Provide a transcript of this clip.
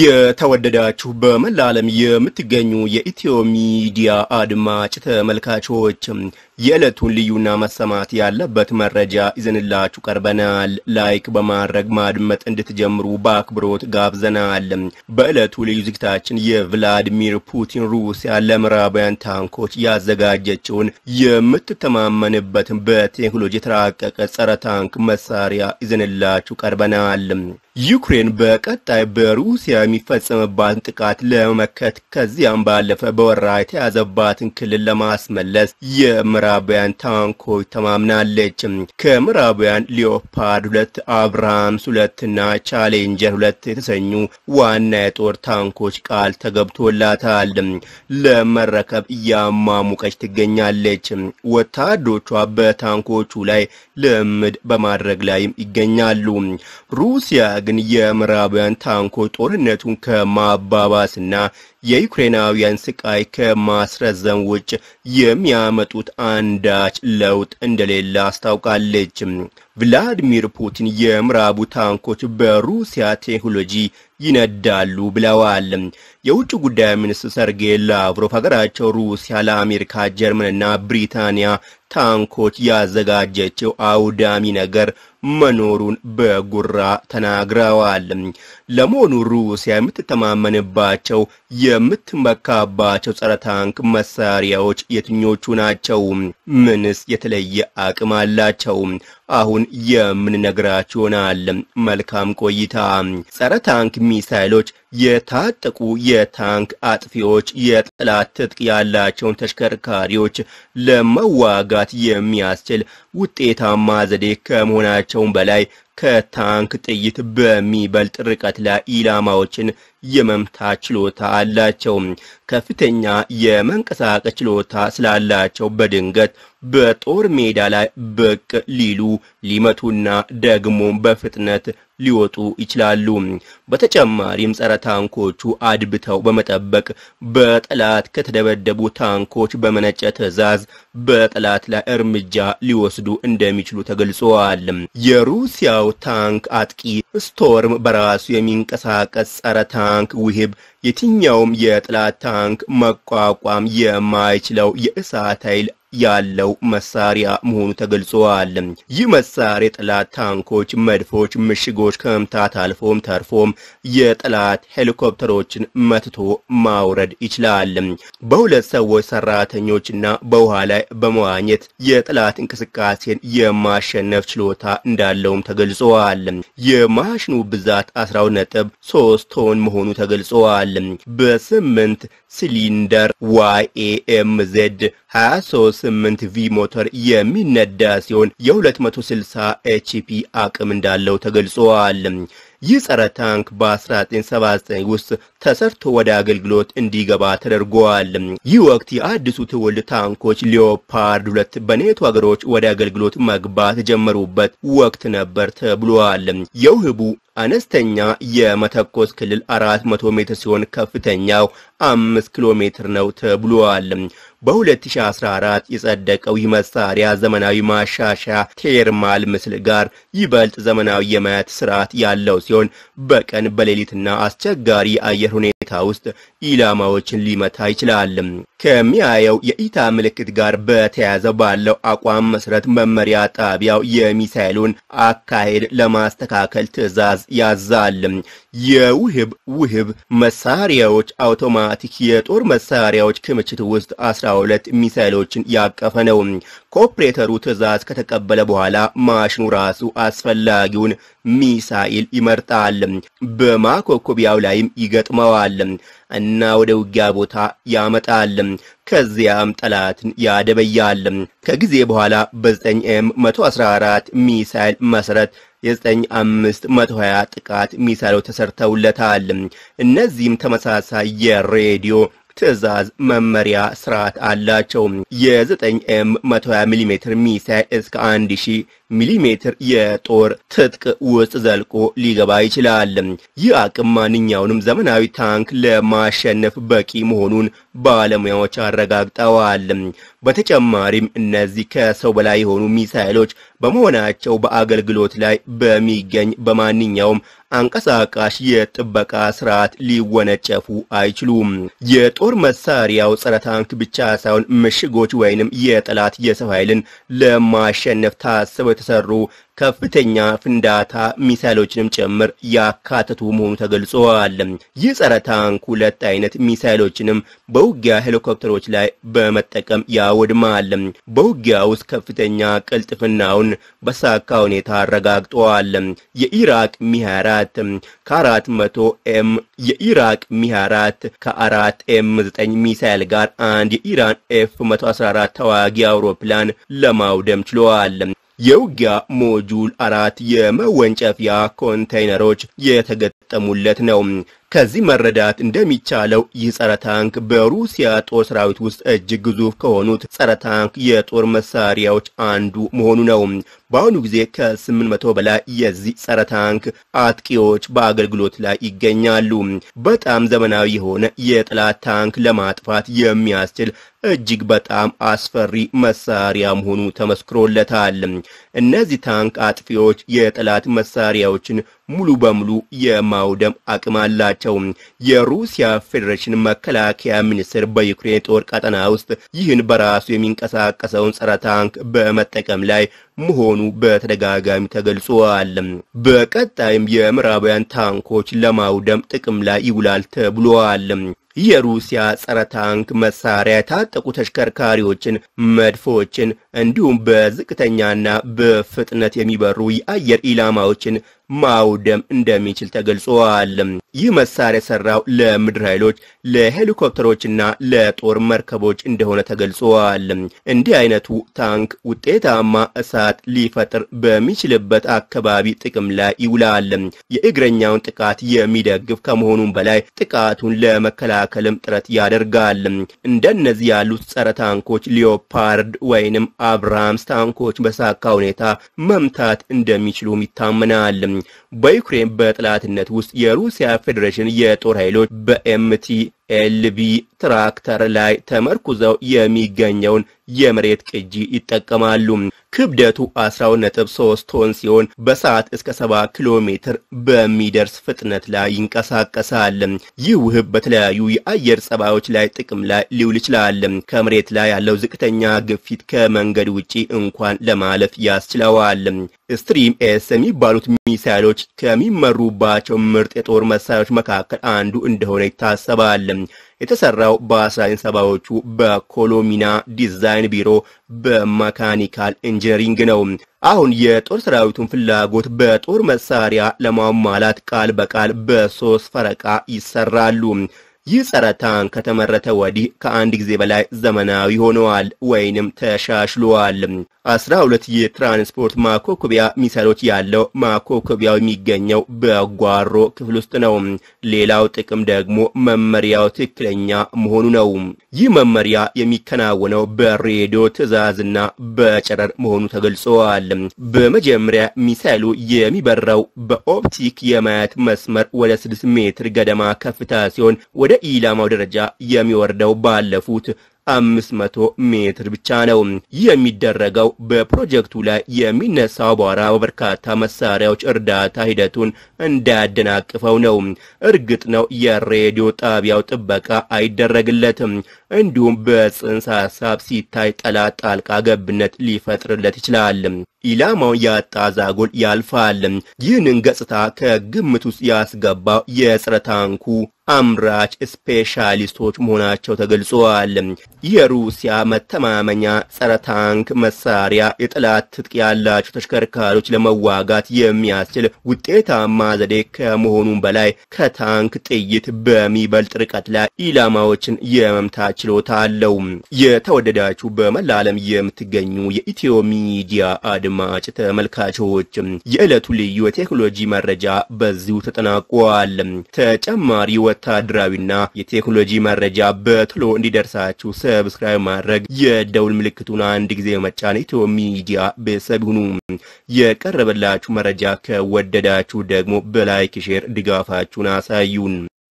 የተወደዳችሁ በመላ ዓለም የምትገኙ የኢትዮ ሚዲያ አድማጭ ተመልካቾች የዕለቱን ልዩና መሰማት ያለበት መረጃ ይዘንላችሁ ቀርበናል። ላይክ በማድረግ ማድመጥ እንድትጀምሩ በአክብሮት ጋብዘናል። በዕለቱ ልዩ ዝግታችን የቭላዲሚር ፑቲን ሩሲያ ለምዕራባውያን ታንኮች ያዘጋጀችውን የምትተማመንበትን በቴክኖሎጂ የተራቀቀ ጸረ ታንክ መሳሪያ ይዘንላችሁ ቀርበናል። ዩክሬን በቀጣይ በሩሲያ የሚፈጸምባትን ጥቃት ለመመከት ከዚያም ባለፈ በወራ የተያዘባትን ክልል ለማስመለስ የምራ ምዕራባውያን ታንኮች ተማምናለች። ከምዕራባውያን ሊዮፓርድ ሁለት፣ አብርሃምስ ሁለት እና ቻሌንጀር ሁለት የተሰኙ ዋና የጦር ታንኮች ቃል ተገብቶላታል። ለመረከብ እያማሙቀች ትገኛለች። ወታደሮቿ በታንኮቹ ላይ ልምድ በማድረግ ላይም ይገኛሉ። ሩሲያ ግን የምዕራባውያን ታንኮች ጦርነቱን ከማባባስና የዩክሬናውያን ስቃይ ከማስረዘም ውጭ የሚያመጡት አንዳች ለውጥ እንደሌለ አስታውቃለች። ቭላዲሚር ፑቲን የምዕራቡ ታንኮች በሩሲያ ቴክኖሎጂ ይነዳሉ ብለዋል። የውጭ ጉዳይ ሚኒስትር ሰርጌይ ላቭሮቭ ሀገራቸው ሩሲያ ለአሜሪካ፣ ጀርመንና ብሪታንያ ታንኮች ያዘጋጀችው አውዳሚ ነገር መኖሩን በጉራ ተናግረዋል። ለመሆኑ ሩሲያ የምትተማመንባቸው የምትመካባቸው ጸረ ታንክ መሳሪያዎች የትኞቹ ናቸው? ምንስ የተለየ አቅም አላቸው? አሁን የምንነግራችሁ ይሆናል። መልካም ቆይታ። ጸረ ታንክ ሚሳይሎች የታጠቁ የታንክ አጥፊዎች የጠላት ትጥቅ ያላቸውን ተሽከርካሪዎች ለመዋጋት የሚያስችል ውጤታማ ዘዴ ከመሆናቸው ከመሆናቸውም በላይ ከታንክ ጥይት በሚበልጥ ርቀት ላይ ኢላማዎችን የመምታት ችሎታ አላቸው። ከፍተኛ የመንቀሳቀስ ችሎታ ስላላቸው በድንገት በጦር ሜዳ ላይ ብቅ ሊሉ ሊመቱና ደግሞም በፍጥነት ሊወጡ ይችላሉ። በተጨማሪም ጸረ ታንኮቹ አድብተው በመጠበቅ በጠላት ከተደበደቡ ታንኮች በመነጨ ትዕዛዝ በጠላት ላይ እርምጃ ሊወስዱ እንደሚችሉ ተገልጸዋል። የሩሲያው ታንክ አጥቂ ስቶርም በራሱ የሚንቀሳቀስ ጸረ ታንክ ውህብ የትኛውም የጠላት ታንክ መቋቋም የማይችለው የእሳት ኃይል ያለው መሳሪያ መሆኑ ተገልጿል። ይህ መሳሪያ የጠላት ታንኮች፣ መድፎች፣ ምሽጎች ከመምታት አልፎም ተርፎም የጠላት ሄሊኮፕተሮችን መትቶ ማውረድ ይችላል። በሁለት ሰዎች ሰራተኞችና በውሃ ላይ በመዋኘት የጠላት እንቅስቃሴን የማሸነፍ ችሎታ እንዳለውም ተገልጸዋል። የማሽኑ ብዛት 12 ነጥብ 3 ቶን መሆኑ ተገልጸዋል። በስምንት ሲሊንደር ዋይኤኤምዜድ 23 ስምንት ቪ ሞተር የሚነዳ ሲሆን የ260 ኤችፒ አቅም እንዳለው ተገልጿል። ይህ ጸረ ታንክ በ1979 ውስጥ ተሰርቶ ወደ አገልግሎት እንዲገባ ተደርጓል። ይህ ወቅት የአዲሱ ትውልድ ታንኮች ሊዮፓርድ ሁለት በኔቶ ሀገሮች ወደ አገልግሎት መግባት ጀመሩበት ወቅት ነበር ተብሏል። የውህቡ አነስተኛ የመተኮስ ክልል 400 ሜትር ሲሆን ከፍተኛው 5 ኪሎ ሜትር ነው ተብሏል። በ2014 የጸደቀው ይህ መሳሪያ ዘመናዊ ማሻሻያ ቴርማል ምስል ጋር ይበልጥ ዘመናዊ የማየት ስርዓት ያለው ሲሆን በቀን በሌሊትና አስቸጋሪ የአየር ሁኔታ ውስጥ ኢላማዎችን ሊመታ ይችላል። ከሚያየው የኢታ ምልክት ጋር በተያያዘ ባለው አቋም መሰረት መመሪያ ጣቢያው የሚሳይሉን አካሄድ ለማስተካከል ትዕዛዝ ያዛል። የውህብ ውህብ መሳሪያዎች አውቶማቲክ የጦር መሳሪያዎች ክምችት ውስጥ 12 ሚሳይሎችን ያቀፈ ነው። ከኦፕሬተሩ ትዕዛዝ ከተቀበለ በኋላ ማሽኑ ራሱ አስፈላጊውን ሚሳኤል ይመርጣል። በማኮኮቢያው ላይም ይገጥመዋል እና ወደ ውጊያ ቦታ ያመጣል። ከዚያም ጠላትን ያደበያል። ከጊዜ በኋላ በ9 ኤም 114 ሚሳይል መሰረት የ9520 ጥቃት ሚሳይሎች ተሰርተውለታል። እነዚህም ተመሳሳይ የሬዲዮ ትዕዛዝ መመሪያ ስርዓት አላቸው። የ9 ኤም 120 ሚሊሜትር ሚሳይል እስከ 1000 ሚሊሜትር የጦር ትጥቅ ውስጥ ዘልቆ ሊገባ ይችላል። ይህ አቅም ማንኛውንም ዘመናዊ ታንክ ለማሸነፍ በቂ መሆኑን ባለሙያዎች አረጋግጠዋል። በተጨማሪም እነዚህ ከሰው በላይ የሆኑ ሚሳይሎች በመሆናቸው በአገልግሎት ላይ በሚገኝ በማንኛውም አንቀሳቃሽ የጥበቃ ስርዓት ሊወነጨፉ አይችሉም። የጦር መሳሪያው ጸረ ታንክ ብቻ ሳይሆን ምሽጎች ወይንም የጠላት የሰው ኃይልን ለማሸነፍ ታስበው የተሰሩ ከፍተኛ ፍንዳታ ሚሳይሎችንም ጭምር ያካተቱ መሆኑ ተገልጿል። ይህ ጸረ ታንክ ሁለት አይነት ሚሳይሎችንም በውጊያ ሄሊኮፕተሮች ላይ በመጠቀም ያወድማል። በውጊያ ውስጥ ከፍተኛ ቅልጥፍናውን በሳካ ሁኔታ አረጋግጠዋል። የኢራቅ ሚ24 ከአራት መቶ ኤም የኢራቅ ሚ ሚሃራት ከአራት ኤም 9 ሚሳይል ጋር አንድ የኢራን ኤፍ 114 ተዋጊ አውሮፕላን ለማውደም ችሏል። የውጊያ ሞጁል አራት የመወንጨፊያ ኮንቴይነሮች የተገ እየገጠሙለት ነው። ከዚህ መረዳት እንደሚቻለው ይህ ጸረ ታንክ በሩሲያ ጦር ሰራዊት ውስጥ እጅግ ግዙፍ ከሆኑት ጸረ ታንክ የጦር መሳሪያዎች አንዱ መሆኑ ነው። በአሁኑ ጊዜ ከ800 በላይ የዚህ ጸረ ታንክ አጥቂዎች በአገልግሎት ላይ ይገኛሉ። በጣም ዘመናዊ የሆነ የጠላት ታንክ ለማጥፋት የሚያስችል እጅግ በጣም አስፈሪ መሳሪያ መሆኑ ተመስክሮለታል። እነዚህ ታንክ አጥፊዎች የጠላት መሳሪያዎችን ሙሉ በሙሉ የማውደም አቅም አላቸው። የሩሲያ ፌዴሬሽን መከላከያ ሚኒስቴር በዩክሬን ጦር ቀጠና ውስጥ ይህን በራሱ የሚንቀሳቀሰውን ጸረ ታንክ በመጠቀም ላይ መሆኑ በተደጋጋሚ ተገልጿል። በቀጣይም የምዕራባውያን ታንኮች ለማውደም ጥቅም ላይ ይውላል ተብሏል። የሩሲያ ጸረ ታንክ መሳሪያ የታጠቁ ተሽከርካሪዎችን፣ መድፎችን እንዲሁም በዝቅተኛና በፍጥነት የሚበሩ የአየር ኢላማዎችን ማውደም እንደሚችል ተገልጿል። ይህ መሳሪያ የሰራው ለምድር ኃይሎች፣ ለሄሊኮፕተሮችና ለጦር መርከቦች እንደሆነ ተገልጿል። እንዲህ አይነቱ ታንክ ውጤታማ እሳ ጥቃት ሊፈጥር በሚችልበት አካባቢ ጥቅም ላይ ይውላል። የእግረኛውን ጥቃት የሚደግፍ ከመሆኑም በላይ ጥቃቱን ለመከላከልም ጥረት ያደርጋል። እንደነዚህ ያሉት ጸረ ታንኮች ሊዮፓርድ ወይንም አብራምስ ታንኮች በሳካ ሁኔታ መምታት እንደሚችሉም ይታመናል። በዩክሬን በጥላትነት ውስጥ የሩሲያ ፌዴሬሽን የጦር ኃይሎች በኤምቲ ኤልቢ ትራክተር ላይ ተመርኩዘው የሚገኘውን የመሬት ቅጂ ይጠቀማሉ። ክብደቱ 123 ቶን ሲሆን በሰዓት እስከ 70 ኪሎ ሜትር በሚደርስ ፍጥነት ላይ ይንቀሳቀሳል። ይህ ውህብ በተለያዩ የአየር ጸባዮች ላይ ጥቅም ላይ ሊውል ይችላል። ከመሬት ላይ ያለው ዝቅተኛ ግፊት ከመንገድ ውጪ እንኳን ለማለፍ ያስችለዋል። ስትሪም ኤስ የሚባሉት ሚሳይሎች ከሚመሩባቸው ምርጥ የጦር መሳሪያዎች መካከል አንዱ እንደሆነ ይታሰባል። የተሰራው በ1970ዎቹ በኮሎሚና ዲዛይን ቢሮ በመካኒካል ኢንጂነሪንግ ነው። አሁን የጦር ሰራዊቱን ፍላጎት በጦር መሳሪያ ለማሟላት ቃል በቃል በሶስት ፈረቃ ይሰራሉ። ይህ ጸረ ታንክ ከተመረተ ወዲህ ከአንድ ጊዜ በላይ ዘመናዊ ሆነዋል ወይንም ተሻሽሏል። አስራ ሁለት የትራንስፖርት ማኮኮቢያ ሚሳይሎች ያለው ማኮኮቢያው የሚገኘው በጓሮ ክፍል ውስጥ ነው። ሌላው ጥቅም ደግሞ መመሪያው ትክክለኛ መሆኑ ነው። ይህ መመሪያ የሚከናወነው በሬዲዮ ትዕዛዝና በጨረር መሆኑ ተገልጸዋል። በመጀመሪያ ሚሳይሉ የሚበረው በኦፕቲክ የማየት መስመር ወደ ስድስት ሜትር ገደማ ከፍታ ሲሆን ወደ ወደ ኢላማው ደረጃ የሚወርደው ባለፉት 500 ሜትር ብቻ ነው። ይህ የሚደረገው በፕሮጀክቱ ላይ የሚነሳው አቧራ በበርካታ መሳሪያዎች እርዳታ ሂደቱን እንዳያደናቅፈው ነው። እርግጥ ነው የሬዲዮ ጣቢያው ጥበቃ አይደረግለትም። እንዲሁም በጽንሰ ሐሳብ ሲታይ ጠላት ጣልቃ ገብነት ሊፈጥርለት ይችላል። ኢላማውን ያጣ ዛጎል ያልፋል። ይህንን ገጽታ ከግምት ውስጥ ያስገባው የጸረ ታንኩ አምራች ስፔሻሊስቶች መሆናቸው ተገልጿል። የሩሲያ መተማመኛ ጸረ ታንክ መሳሪያ የጠላት ትጥቅ ያላቸው ተሽከርካሪዎች ለመዋጋት የሚያስችል ውጤታማ ዘዴ ከመሆኑም በላይ ከታንክ ጥይት በሚበልጥ ርቀት ላይ ኢላማዎችን የመምታች ችሎታ አለው። የተወደዳችሁ በመላ ዓለም የምትገኙ የኢትዮ ሚዲያ አድማጭ ተመልካቾች የዕለቱ ልዩ የቴክኖሎጂ መረጃ በዚሁ ተጠናቋል። ተጨማሪ ወታደራዊና የቴክኖሎጂ መረጃ በቶሎ እንዲደርሳችሁ ሰብስክራይብ ማድረግ፣ የደውል ምልክቱን አንድ ጊዜ መጫን ኢትዮ ሚዲያ ቤተሰብ ይሁኑ። የቀረበላችሁ መረጃ ከወደዳችሁ ደግሞ በላይክ ሼር ድጋፋችሁን አሳዩን።